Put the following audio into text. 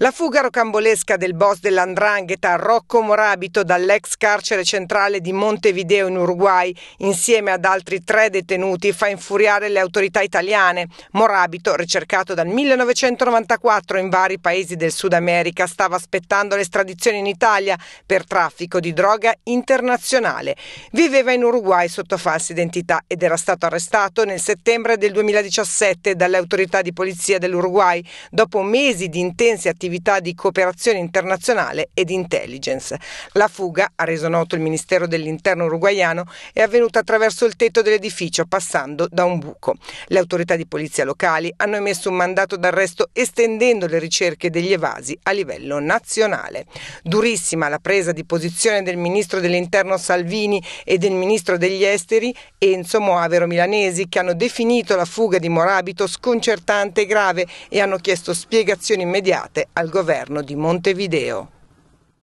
La fuga rocambolesca del boss dell'Andrangheta Rocco Morabito dall'ex carcere centrale di Montevideo in Uruguay, insieme ad altri tre detenuti, fa infuriare le autorità italiane. Morabito, ricercato dal 1994 in vari paesi del Sud America, stava aspettando l'estradizione in Italia per traffico di droga internazionale. Viveva in Uruguay sotto falsa identità ed era stato arrestato nel settembre del 2017 dalle autorità di polizia dell'Uruguay dopo mesi di intense attività attività di cooperazione internazionale e di intelligence. La fuga, ha reso noto il Ministero dell'Interno uruguaiano, è avvenuta attraverso il tetto dell'edificio, passando da un buco. Le autorità di polizia locali hanno emesso un mandato d'arresto estendendo le ricerche degli evasi a livello nazionale. Durissima la presa di posizione del Ministro dell'Interno Salvini e del Ministro degli Esteri Enzo Moavero Milanesi che hanno definito la fuga di Morabito sconcertante e grave e hanno chiesto spiegazioni immediate al governo di Montevideo.